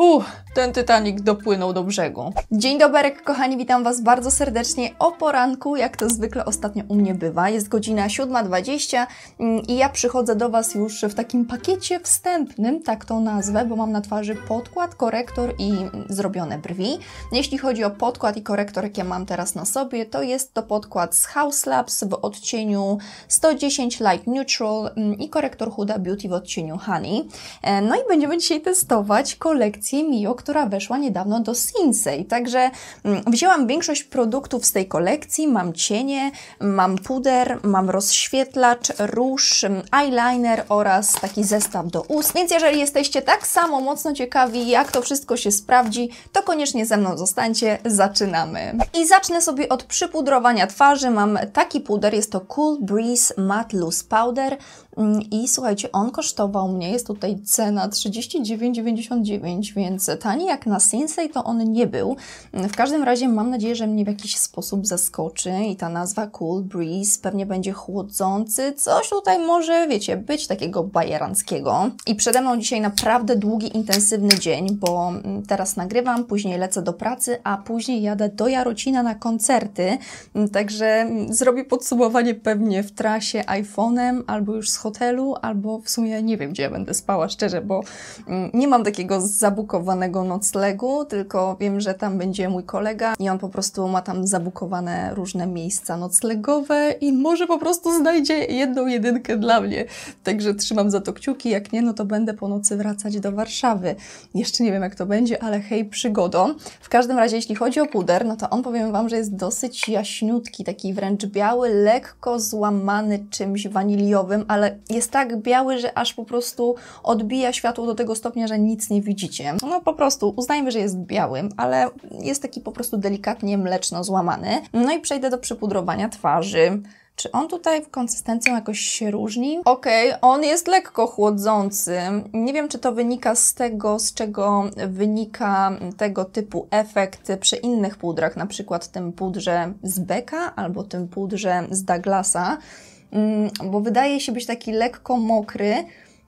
Uff, ten Titanic dopłynął do brzegu. Dzień dobry, kochani, witam Was bardzo serdecznie o poranku, jak to zwykle ostatnio u mnie bywa. Jest godzina 7.20 mm, i ja przychodzę do Was już w takim pakiecie wstępnym, tak to nazwę, bo mam na twarzy podkład, korektor i mm, zrobione brwi. Jeśli chodzi o podkład i korektor, jakie mam teraz na sobie, to jest to podkład z House Labs w odcieniu 110 Light Neutral mm, i korektor Huda Beauty w odcieniu Honey. E, no i będziemy dzisiaj testować kolekcję kolekcję Mio, która weszła niedawno do Sinsei. Także mm, wzięłam większość produktów z tej kolekcji. Mam cienie, mam puder, mam rozświetlacz, róż, mm, eyeliner oraz taki zestaw do ust. Więc jeżeli jesteście tak samo mocno ciekawi, jak to wszystko się sprawdzi, to koniecznie ze mną zostańcie. Zaczynamy. I zacznę sobie od przypudrowania twarzy. Mam taki puder, jest to Cool Breeze Matte Loose Powder. Mm, I słuchajcie, on kosztował mnie, jest tutaj cena 39,99, więc tani jak na Sensei to on nie był. Mm, w każdym razie mam nadzieję, że mnie w jakiś sposób zaskoczy i ta nazwa Cool Breeze pewnie będzie chłodzący, coś tutaj może, wiecie, być takiego bajeranckiego. I przede mną dzisiaj naprawdę długi, intensywny dzień, bo mm, teraz nagrywam, później lecę do pracy, a później jadę do Jarocina na koncerty, także zrobię podsumowanie pewnie w trasie iPhone'em albo już schodzę hotelu, albo w sumie nie wiem, gdzie ja będę spała, szczerze, bo mm, nie mam takiego zabukowanego noclegu, tylko wiem, że tam będzie mój kolega i on po prostu ma tam zabukowane różne miejsca noclegowe i może po prostu znajdzie jedną jedynkę dla mnie. Także trzymam za to kciuki, jak nie, no to będę po nocy wracać do Warszawy. Jeszcze nie wiem, jak to będzie, ale hej, przygodą. W każdym razie, jeśli chodzi o puder, no to on powiem Wam, że jest dosyć jaśniutki, taki wręcz biały, lekko złamany czymś waniliowym, ale jest tak biały, że aż po prostu odbija światło do tego stopnia, że nic nie widzicie. No po prostu uznajmy, że jest biały, ale jest taki po prostu delikatnie mleczno złamany. No i przejdę do przypudrowania twarzy. Czy on tutaj konsystencją jakoś się różni? Okej, okay, on jest lekko chłodzący. Nie wiem, czy to wynika z tego, z czego wynika tego typu efekt przy innych pudrach, na przykład tym pudrze z Beka albo tym pudrze z Douglasa Mm, bo wydaje się być taki lekko mokry,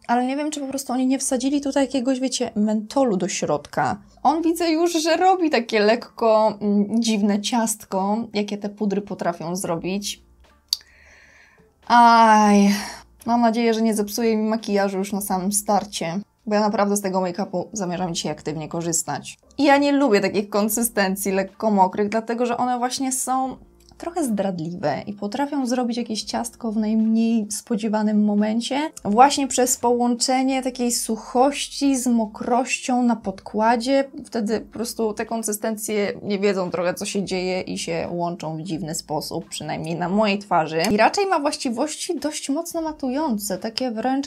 ale nie wiem, czy po prostu oni nie wsadzili tutaj jakiegoś, wiecie, mentolu do środka. On widzę już, że robi takie lekko mm, dziwne ciastko, jakie te pudry potrafią zrobić. Aj, mam nadzieję, że nie zepsuje mi makijażu już na samym starcie, bo ja naprawdę z tego make-upu zamierzam dzisiaj aktywnie korzystać. I ja nie lubię takich konsystencji lekko mokrych, dlatego że one właśnie są trochę zdradliwe i potrafią zrobić jakieś ciastko w najmniej spodziewanym momencie, właśnie przez połączenie takiej suchości z mokrością na podkładzie. Wtedy po prostu te konsystencje nie wiedzą trochę, co się dzieje i się łączą w dziwny sposób, przynajmniej na mojej twarzy. I raczej ma właściwości dość mocno matujące, takie wręcz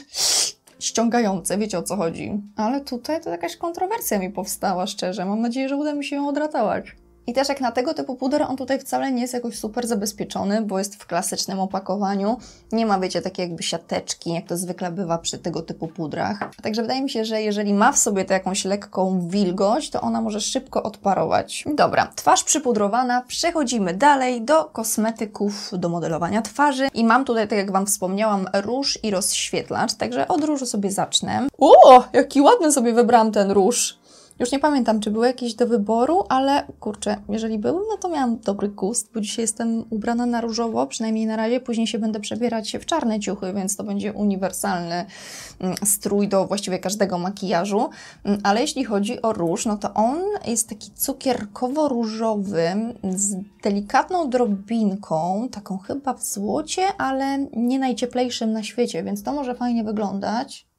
ściągające, wiecie o co chodzi. Ale tutaj to jakaś kontrowersja mi powstała, szczerze. Mam nadzieję, że uda mi się ją odratować. I też jak na tego typu puder, on tutaj wcale nie jest jakoś super zabezpieczony, bo jest w klasycznym opakowaniu. Nie ma, wiecie, takiej jakby siateczki, jak to zwykle bywa przy tego typu pudrach. Także wydaje mi się, że jeżeli ma w sobie taką jakąś lekką wilgoć, to ona może szybko odparować. Dobra, twarz przypudrowana. Przechodzimy dalej do kosmetyków, do modelowania twarzy. I mam tutaj, tak jak Wam wspomniałam, róż i rozświetlacz, także od różu sobie zacznę. O, jaki ładny sobie wybrałam ten róż. Już nie pamiętam, czy były jakieś do wyboru, ale kurczę, jeżeli były, no to miałam dobry gust, bo dzisiaj jestem ubrana na różowo, przynajmniej na razie. Później się będę przebierać się w czarne ciuchy, więc to będzie uniwersalny mm, strój do właściwie każdego makijażu. Mm, ale jeśli chodzi o róż, no to on jest taki cukierkowo-różowy mm, z delikatną drobinką, taką chyba w złocie, ale nie najcieplejszym na świecie, więc to może fajnie wyglądać.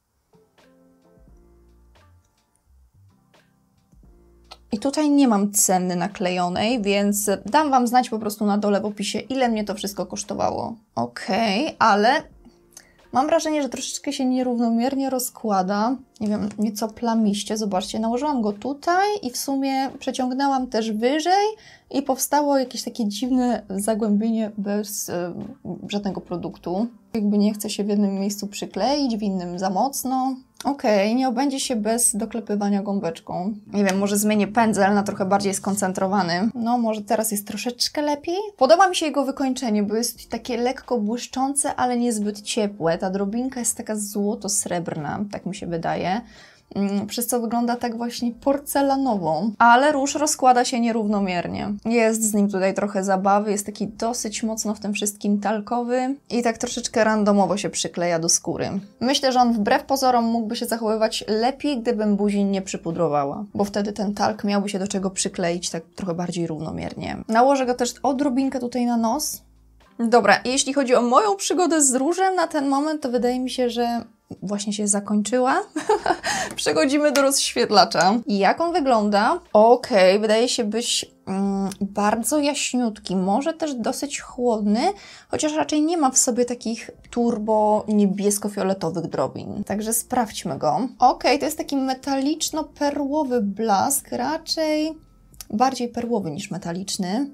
I tutaj nie mam ceny naklejonej, więc dam Wam znać po prostu na dole w opisie, ile mnie to wszystko kosztowało. Okej, okay, ale mam wrażenie, że troszeczkę się nierównomiernie rozkłada. Nie wiem, nieco plamiście. Zobaczcie, nałożyłam go tutaj i w sumie przeciągnęłam też wyżej i powstało jakieś takie dziwne zagłębienie bez e, żadnego produktu. Jakby nie chce się w jednym miejscu przykleić, w innym za mocno. Okej, okay, nie obędzie się bez doklepywania gąbeczką. Nie wiem, może zmienię pędzel na trochę bardziej skoncentrowany. No, może teraz jest troszeczkę lepiej. Podoba mi się jego wykończenie, bo jest takie lekko błyszczące, ale niezbyt ciepłe. Ta drobinka jest taka złoto-srebrna, tak mi się wydaje. Mm, przez co wygląda tak właśnie porcelanową, ale róż rozkłada się nierównomiernie. Jest z nim tutaj trochę zabawy, jest taki dosyć mocno w tym wszystkim talkowy i tak troszeczkę randomowo się przykleja do skóry. Myślę, że on wbrew pozorom mógłby się zachowywać lepiej, gdybym buzi nie przypudrowała, bo wtedy ten talk miałby się do czego przykleić tak trochę bardziej równomiernie. Nałożę go też odrobinkę tutaj na nos, Dobra, jeśli chodzi o moją przygodę z różem na ten moment, to wydaje mi się, że właśnie się zakończyła. Przechodzimy do rozświetlacza. I jak on wygląda? Okej, okay, wydaje się być mm, bardzo jaśniutki, może też dosyć chłodny, chociaż raczej nie ma w sobie takich turbo niebiesko-fioletowych drobin. Także sprawdźmy go. Okej, okay, to jest taki metaliczno-perłowy blask, raczej bardziej perłowy niż metaliczny.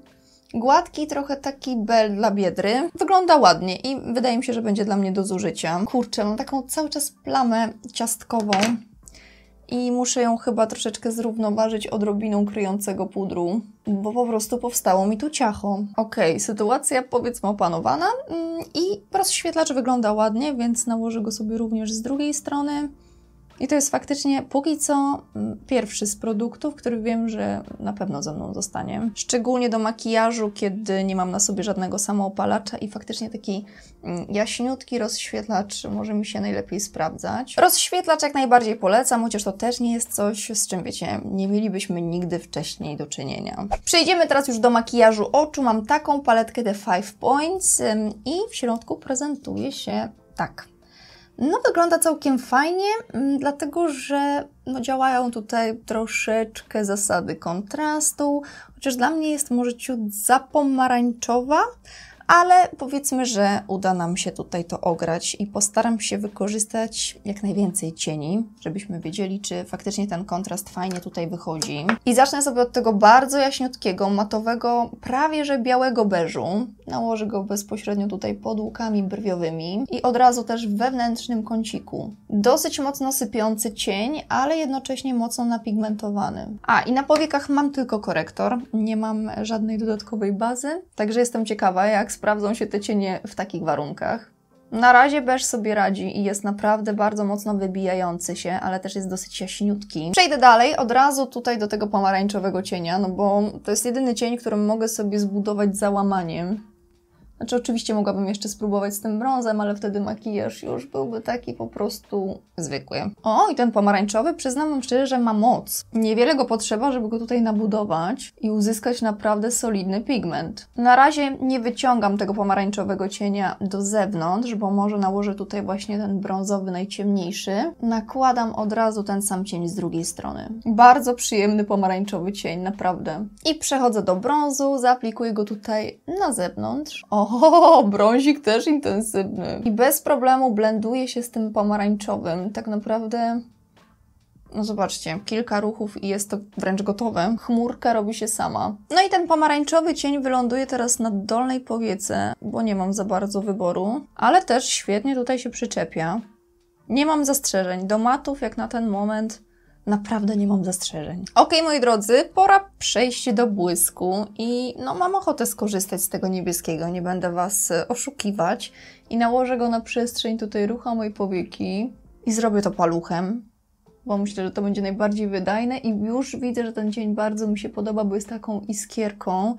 Gładki, trochę taki bel dla biedry. Wygląda ładnie i wydaje mi się, że będzie dla mnie do zużycia. Kurczę, mam taką cały czas plamę ciastkową i muszę ją chyba troszeczkę zrównoważyć odrobiną kryjącego pudru, bo po prostu powstało mi tu ciacho. Okej, okay, sytuacja powiedzmy opanowana mm, i rozświetlacz wygląda ładnie, więc nałożę go sobie również z drugiej strony. I to jest faktycznie póki co mm, pierwszy z produktów, który wiem, że na pewno ze mną zostanie. Szczególnie do makijażu, kiedy nie mam na sobie żadnego samoopalacza i faktycznie taki mm, jaśniutki rozświetlacz może mi się najlepiej sprawdzać. Rozświetlacz jak najbardziej polecam, chociaż to też nie jest coś, z czym wiecie, nie mielibyśmy nigdy wcześniej do czynienia. Przejdziemy teraz już do makijażu oczu. Mam taką paletkę The Five Points i w środku prezentuje się tak. No, wygląda całkiem fajnie, mm, dlatego że no, działają tutaj troszeczkę zasady kontrastu, chociaż dla mnie jest może ciut za pomarańczowa ale powiedzmy, że uda nam się tutaj to ograć i postaram się wykorzystać jak najwięcej cieni, żebyśmy wiedzieli, czy faktycznie ten kontrast fajnie tutaj wychodzi. I zacznę sobie od tego bardzo jaśniutkiego, matowego, prawie że białego beżu. Nałożę go bezpośrednio tutaj pod łukami brwiowymi i od razu też w wewnętrznym kąciku. Dosyć mocno sypiący cień, ale jednocześnie mocno napigmentowany. A, i na powiekach mam tylko korektor, nie mam żadnej dodatkowej bazy, także jestem ciekawa, jak sprawdzą się te cienie w takich warunkach. Na razie Beż sobie radzi i jest naprawdę bardzo mocno wybijający się, ale też jest dosyć jaśniutki. Przejdę dalej od razu tutaj do tego pomarańczowego cienia, no bo to jest jedyny cień, którym mogę sobie zbudować załamaniem. Znaczy, oczywiście mogłabym jeszcze spróbować z tym brązem, ale wtedy makijaż już byłby taki po prostu zwykły. O, i ten pomarańczowy, przyznam wam szczerze, że ma moc. Niewiele go potrzeba, żeby go tutaj nabudować i uzyskać naprawdę solidny pigment. Na razie nie wyciągam tego pomarańczowego cienia do zewnątrz, bo może nałożę tutaj właśnie ten brązowy najciemniejszy. Nakładam od razu ten sam cień z drugiej strony. Bardzo przyjemny pomarańczowy cień, naprawdę. I przechodzę do brązu, zaaplikuję go tutaj na zewnątrz. Oho, brązik też intensywny. I bez problemu blenduje się z tym pomarańczowym. Tak naprawdę no zobaczcie, kilka ruchów i jest to wręcz gotowe. Chmurka robi się sama. No i ten pomarańczowy cień wyląduje teraz na dolnej powiece, bo nie mam za bardzo wyboru, ale też świetnie tutaj się przyczepia. Nie mam zastrzeżeń do matów jak na ten moment naprawdę nie mam zastrzeżeń. Ok, moi drodzy, pora przejść do błysku i no mam ochotę skorzystać z tego niebieskiego, nie będę Was e, oszukiwać i nałożę go na przestrzeń tutaj rucha mojej powieki i zrobię to paluchem, bo myślę, że to będzie najbardziej wydajne i już widzę, że ten cień bardzo mi się podoba, bo jest taką iskierką,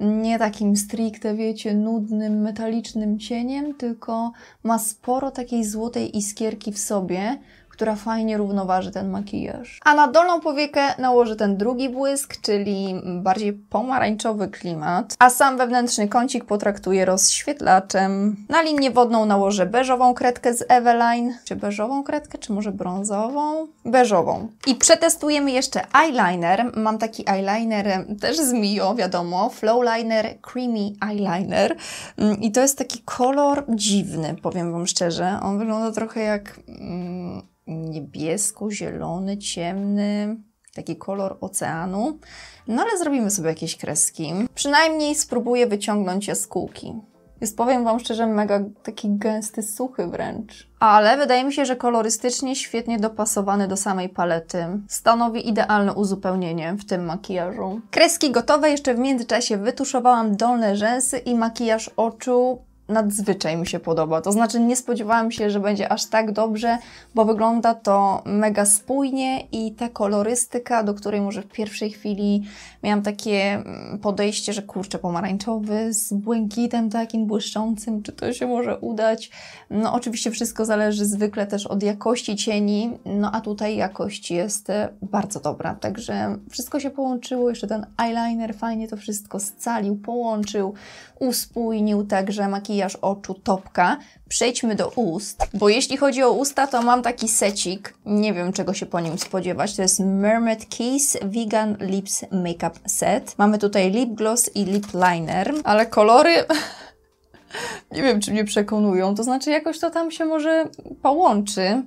nie takim stricte, wiecie, nudnym, metalicznym cieniem, tylko ma sporo takiej złotej iskierki w sobie, która fajnie równoważy ten makijaż. A na dolną powiekę nałożę ten drugi błysk, czyli bardziej pomarańczowy klimat, a sam wewnętrzny kącik potraktuję rozświetlaczem. Na linię wodną nałożę beżową kredkę z Eveline, czy beżową kredkę, czy może brązową? Beżową. I przetestujemy jeszcze eyeliner. Mam taki eyeliner też z Mio, wiadomo, Flowliner Creamy Eyeliner mm, i to jest taki kolor dziwny, powiem Wam szczerze. On wygląda trochę jak... Mm, niebiesko-zielony, ciemny, taki kolor oceanu. No ale zrobimy sobie jakieś kreski. Przynajmniej spróbuję wyciągnąć je z kółki. Jest, powiem Wam szczerze, mega taki gęsty, suchy wręcz. Ale wydaje mi się, że kolorystycznie świetnie dopasowany do samej palety. Stanowi idealne uzupełnienie w tym makijażu. Kreski gotowe, jeszcze w międzyczasie wytuszowałam dolne rzęsy i makijaż oczu nadzwyczaj mi się podoba. To znaczy nie spodziewałam się, że będzie aż tak dobrze, bo wygląda to mega spójnie i ta kolorystyka, do której może w pierwszej chwili miałam takie mm, podejście, że kurczę, pomarańczowy z błękitem takim błyszczącym, czy to się może udać? No oczywiście wszystko zależy zwykle też od jakości cieni, no a tutaj jakość jest e, bardzo dobra, także wszystko się połączyło, jeszcze ten eyeliner fajnie to wszystko scalił, połączył, uspójnił, także makijaż makijaż oczu, topka. Przejdźmy do ust, bo jeśli chodzi o usta, to mam taki secik. Nie wiem, czego się po nim spodziewać. To jest Mermaid Kiss Vegan Lips Makeup Set. Mamy tutaj lip gloss i lip liner, ale kolory... nie wiem, czy mnie przekonują. To znaczy, jakoś to tam się może połączy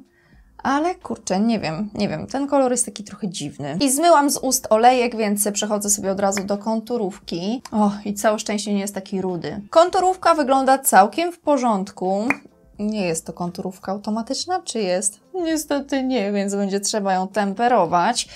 ale kurczę, nie wiem, nie wiem, ten kolor jest taki trochę dziwny. I zmyłam z ust olejek, więc przechodzę sobie od razu do konturówki. O, i całe szczęście nie jest taki rudy. Konturówka wygląda całkiem w porządku. Nie jest to konturówka automatyczna, czy jest? Niestety nie, więc będzie trzeba ją temperować.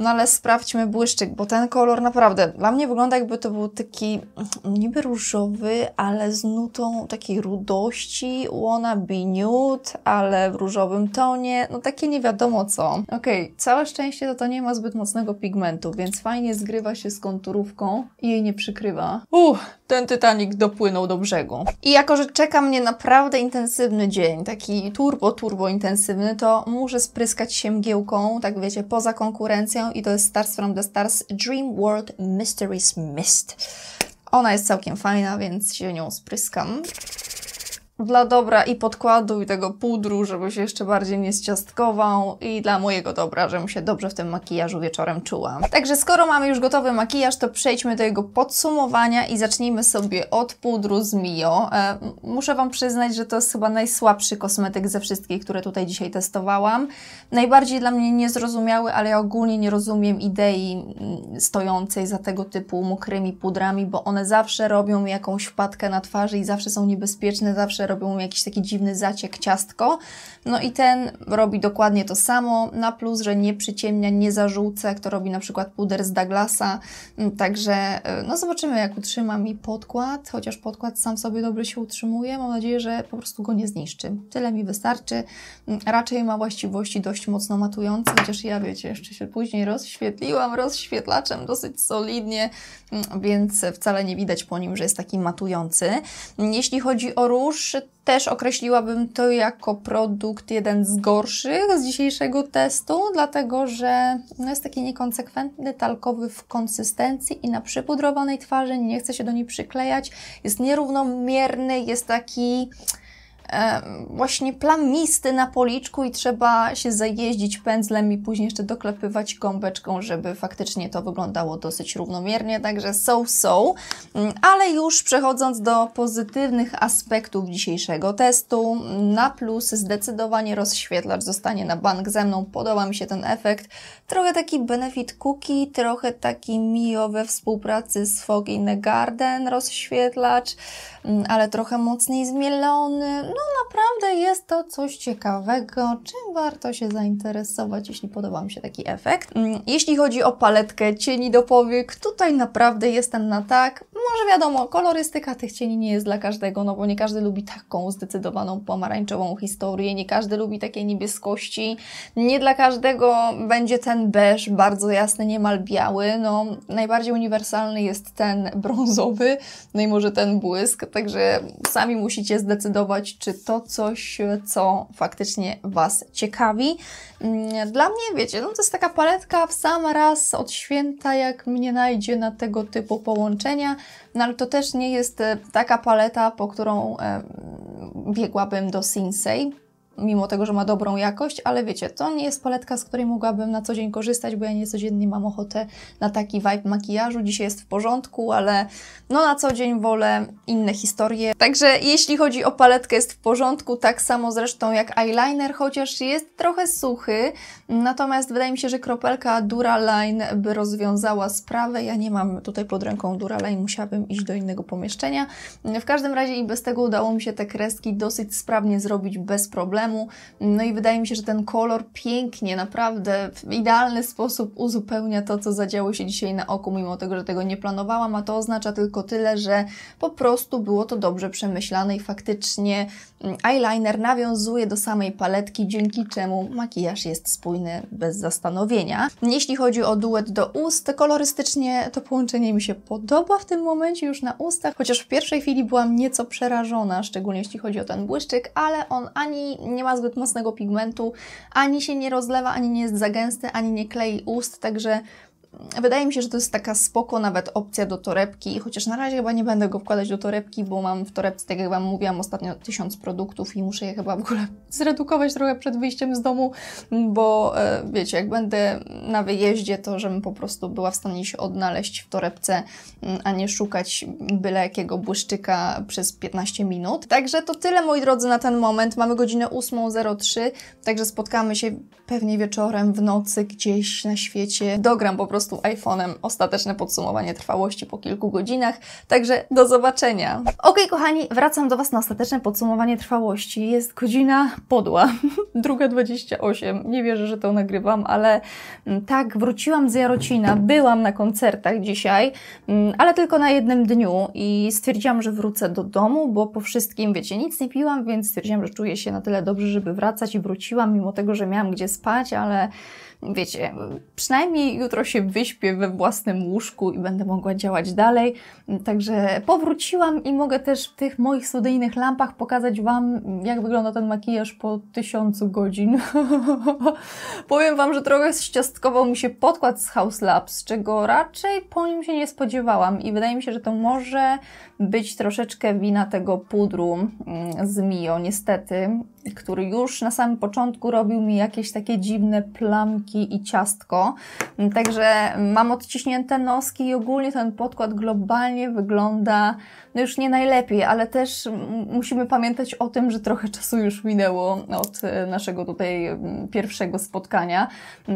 No ale sprawdźmy błyszczyk, bo ten kolor naprawdę dla mnie wygląda jakby to był taki niby różowy, ale z nutą takiej rudości, wannabe nude, ale w różowym tonie, no takie nie wiadomo co. Okej, okay, całe szczęście to, to nie ma zbyt mocnego pigmentu, więc fajnie zgrywa się z konturówką i jej nie przykrywa. Uff, ten Titanic dopłynął do brzegu. I jako, że czeka mnie naprawdę intensywny dzień, taki turbo, turbo intensywny, to muszę spryskać się mgiełką, tak wiecie, poza konkurencją i to jest Stars from the Stars Dream World Mysteries Mist. Ona jest całkiem fajna, więc się nią spryskam dla dobra i podkładu, i tego pudru, żeby się jeszcze bardziej nie zciastkował i dla mojego dobra, żebym się dobrze w tym makijażu wieczorem czuła. Także skoro mamy już gotowy makijaż, to przejdźmy do jego podsumowania i zacznijmy sobie od pudru z Mio. E, muszę Wam przyznać, że to jest chyba najsłabszy kosmetyk ze wszystkich, które tutaj dzisiaj testowałam. Najbardziej dla mnie niezrozumiały, ale ja ogólnie nie rozumiem idei mm, stojącej za tego typu mokrymi pudrami, bo one zawsze robią jakąś wpadkę na twarzy i zawsze są niebezpieczne, zawsze jeszcze robią jakiś taki dziwny zaciek ciastko. No i ten robi dokładnie to samo, na plus, że nie przyciemnia, nie zarzuca, jak to robi na przykład puder z Douglasa. Mm, także e, no zobaczymy, jak utrzyma mi podkład, chociaż podkład sam sobie dobry się utrzymuje. Mam nadzieję, że po prostu go nie zniszczy. Tyle mi wystarczy. Mm, raczej ma właściwości dość mocno matujące, chociaż ja, wiecie, jeszcze się później rozświetliłam rozświetlaczem dosyć solidnie, mm, więc wcale nie widać po nim, że jest taki matujący. Jeśli chodzi o róż, też określiłabym to jako produkt jeden z gorszych z dzisiejszego testu, dlatego że no jest taki niekonsekwentny, talkowy w konsystencji i na przypudrowanej twarzy nie chce się do niej przyklejać, jest nierównomierny, jest taki właśnie plamisty na policzku i trzeba się zajeździć pędzlem i później jeszcze doklepywać gąbeczką, żeby faktycznie to wyglądało dosyć równomiernie, także so so. Mm, ale już przechodząc do pozytywnych aspektów dzisiejszego testu, na plus zdecydowanie rozświetlacz zostanie na bank ze mną, podoba mi się ten efekt. Trochę taki benefit cookie, trochę taki mio we współpracy z Fog in the Garden rozświetlacz, mm, ale trochę mocniej zmielony, no no, naprawdę jest to coś ciekawego, czym warto się zainteresować, jeśli podoba mi się taki efekt. Mm, jeśli chodzi o paletkę cieni do powiek, tutaj naprawdę jestem na tak że wiadomo, kolorystyka tych cieni nie jest dla każdego, no bo nie każdy lubi taką zdecydowaną pomarańczową historię, nie każdy lubi takiej niebieskości, nie dla każdego będzie ten beż bardzo jasny, niemal biały, no najbardziej uniwersalny jest ten brązowy, no i może ten błysk, także sami musicie zdecydować, czy to coś, co faktycznie Was ciekawi. Mm, dla mnie, wiecie, no to jest taka paletka w sam raz od święta, jak mnie najdzie na tego typu połączenia. No ale to też nie jest e, taka paleta, po którą e, biegłabym do Sensei, mimo tego, że ma dobrą jakość, ale wiecie, to nie jest paletka, z której mogłabym na co dzień korzystać, bo ja nie codziennie mam ochotę na taki vibe makijażu. Dzisiaj jest w porządku, ale no na co dzień wolę inne historie. Także jeśli chodzi o paletkę, jest w porządku, tak samo zresztą jak eyeliner, chociaż jest trochę suchy, natomiast wydaje mi się, że kropelka Duraline by rozwiązała sprawę. Ja nie mam tutaj pod ręką Duraline, musiałabym iść do innego pomieszczenia. W każdym razie i bez tego udało mi się te kreski dosyć sprawnie zrobić bez problemu temu. No i wydaje mi się, że ten kolor pięknie, naprawdę w idealny sposób uzupełnia to, co zadziało się dzisiaj na oku, mimo tego, że tego nie planowałam, a to oznacza tylko tyle, że po prostu było to dobrze przemyślane i faktycznie mm, eyeliner nawiązuje do samej paletki, dzięki czemu makijaż jest spójny bez zastanowienia. Jeśli chodzi o duet do ust, kolorystycznie to połączenie mi się podoba w tym momencie już na ustach, chociaż w pierwszej chwili byłam nieco przerażona, szczególnie jeśli chodzi o ten błyszczyk, ale on ani nie ma zbyt mocnego pigmentu, ani się nie rozlewa, ani nie jest za gęsty, ani nie klei ust, także wydaje mi się, że to jest taka spoko nawet opcja do torebki, chociaż na razie chyba nie będę go wkładać do torebki, bo mam w torebce, tak jak Wam mówiłam, ostatnio tysiąc produktów i muszę je chyba w ogóle zredukować trochę przed wyjściem z domu, bo e, wiecie, jak będę na wyjeździe, to żebym po prostu była w stanie się odnaleźć w torebce, mm, a nie szukać byle jakiego błyszczyka przez 15 minut. Także to tyle, moi drodzy, na ten moment. Mamy godzinę 8.03, także spotkamy się pewnie wieczorem w nocy gdzieś na świecie. Dogram po prostu prostu iPhone'em. Ostateczne podsumowanie trwałości po kilku godzinach, także do zobaczenia. Ok, kochani, wracam do Was na ostateczne podsumowanie trwałości. Jest godzina podła, druga 28. Nie wierzę, że to nagrywam, ale mm, tak, wróciłam z Jarocina, byłam na koncertach dzisiaj, mm, ale tylko na jednym dniu i stwierdziłam, że wrócę do domu, bo po wszystkim, wiecie, nic nie piłam, więc stwierdziłam, że czuję się na tyle dobrze, żeby wracać i wróciłam, mimo tego, że miałam gdzie spać, ale wiecie, przynajmniej jutro się wyśpię we własnym łóżku i będę mogła działać dalej. Także powróciłam i mogę też w tych moich studyjnych lampach pokazać Wam, jak wygląda ten makijaż po tysiącu godzin. Powiem Wam, że trochę ściastkował mi się podkład z House Labs, czego raczej po nim się nie spodziewałam i wydaje mi się, że to może być troszeczkę wina tego pudru mm, z Mio, niestety, który już na samym początku robił mi jakieś takie dziwne plamki i ciastko. Mm, także mam odciśnięte noski i ogólnie ten podkład globalnie wygląda no już nie najlepiej, ale też musimy pamiętać o tym, że trochę czasu już minęło od e, naszego tutaj pierwszego spotkania,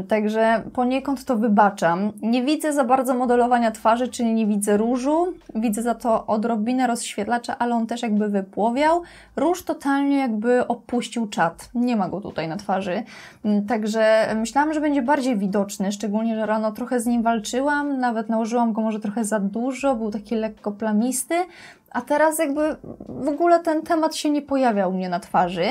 także poniekąd to wybaczam. Nie widzę za bardzo modelowania twarzy, czyli nie widzę różu, widzę za to odrobinę rozświetlacza, ale on też jakby wypłowiał. Róż totalnie jakby opuścił czat, nie ma go tutaj na twarzy, także myślałam, że będzie bardziej widoczny, szczególnie, że rano trochę z nim walczyłam, nawet nałożyłam go może trochę za dużo, był taki lekko plamisty, a teraz jakby w ogóle ten temat się nie pojawiał u mnie na twarzy.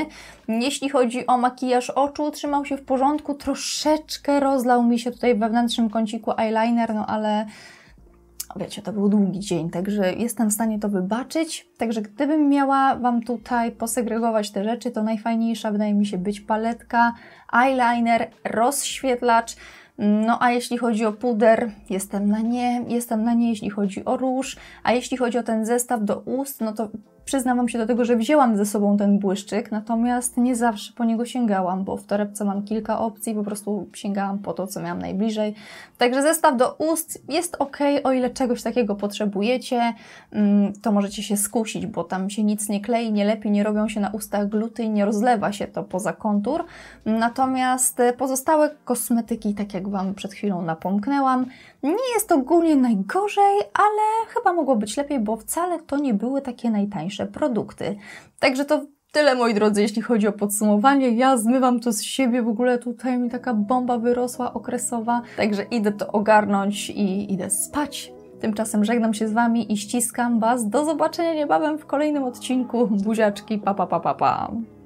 Jeśli chodzi o makijaż oczu, trzymał się w porządku, troszeczkę rozlał mi się tutaj w wewnętrznym kąciku eyeliner, no ale wiecie, to był długi dzień, także jestem w stanie to wybaczyć. Także gdybym miała Wam tutaj posegregować te rzeczy, to najfajniejsza wydaje mi się być paletka, eyeliner, rozświetlacz, no a jeśli chodzi o puder, jestem na nie, jestem na nie, jeśli chodzi o róż, a jeśli chodzi o ten zestaw do ust, no to Przyznałam się do tego, że wzięłam ze sobą ten błyszczyk, natomiast nie zawsze po niego sięgałam, bo w torebce mam kilka opcji, po prostu sięgałam po to, co miałam najbliżej. Także zestaw do ust jest ok, o ile czegoś takiego potrzebujecie, mm, to możecie się skusić, bo tam się nic nie klei, nie lepi, nie robią się na ustach gluty, nie rozlewa się to poza kontur. Natomiast e, pozostałe kosmetyki, tak jak Wam przed chwilą napomknęłam, nie jest ogólnie najgorzej, ale chyba mogło być lepiej, bo wcale to nie były takie najtańsze tańsze produkty. Także to tyle, moi drodzy, jeśli chodzi o podsumowanie. Ja zmywam to z siebie w ogóle. Tutaj mi taka bomba wyrosła okresowa. Także idę to ogarnąć i idę spać. Tymczasem żegnam się z Wami i ściskam Was. Do zobaczenia niebawem w kolejnym odcinku. Buziaczki, pa pa pa pa pa.